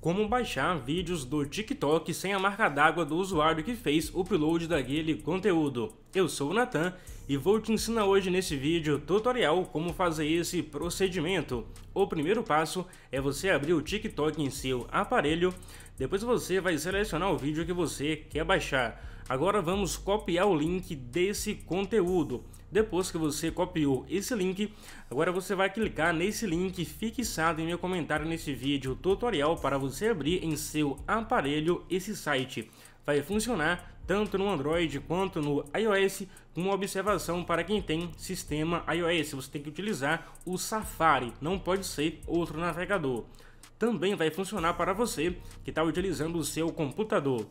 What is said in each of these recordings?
como baixar vídeos do TikTok sem a marca d'água do usuário que fez o upload daquele conteúdo. Eu sou o Natan e vou te ensinar hoje nesse vídeo tutorial como fazer esse procedimento. O primeiro passo é você abrir o TikTok em seu aparelho, depois você vai selecionar o vídeo que você quer baixar. Agora vamos copiar o link desse conteúdo. Depois que você copiou esse link, agora você vai clicar nesse link fixado em meu comentário nesse vídeo tutorial para você abrir em seu aparelho esse site. Vai funcionar tanto no Android quanto no iOS, uma observação para quem tem sistema iOS, você tem que utilizar o Safari, não pode ser outro navegador. Também vai funcionar para você que está utilizando o seu computador.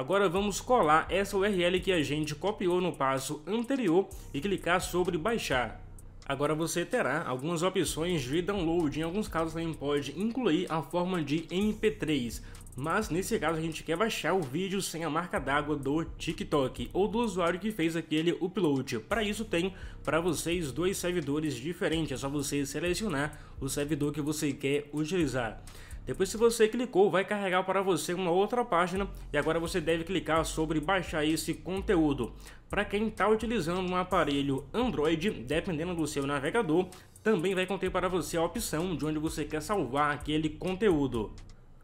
Agora vamos colar essa URL que a gente copiou no passo anterior e clicar sobre baixar. Agora você terá algumas opções de download, em alguns casos também pode incluir a forma de MP3, mas nesse caso a gente quer baixar o vídeo sem a marca d'água do TikTok ou do usuário que fez aquele upload. Para isso tem para vocês dois servidores diferentes, é só você selecionar o servidor que você quer utilizar. Depois, se você clicou, vai carregar para você uma outra página e agora você deve clicar sobre baixar esse conteúdo. Para quem está utilizando um aparelho Android, dependendo do seu navegador, também vai conter para você a opção de onde você quer salvar aquele conteúdo.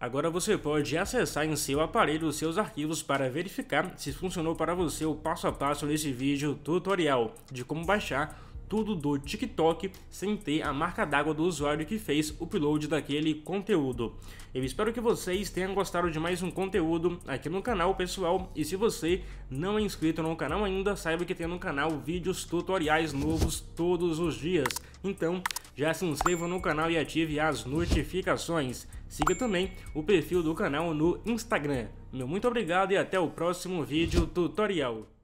Agora você pode acessar em seu aparelho os seus arquivos para verificar se funcionou para você o passo a passo nesse vídeo tutorial de como baixar tudo do TikTok sem ter a marca d'água do usuário que fez o upload daquele conteúdo. Eu espero que vocês tenham gostado de mais um conteúdo aqui no canal, pessoal. E se você não é inscrito no canal ainda, saiba que tem no canal vídeos tutoriais novos todos os dias. Então, já se inscreva no canal e ative as notificações. Siga também o perfil do canal no Instagram. Meu muito obrigado e até o próximo vídeo tutorial.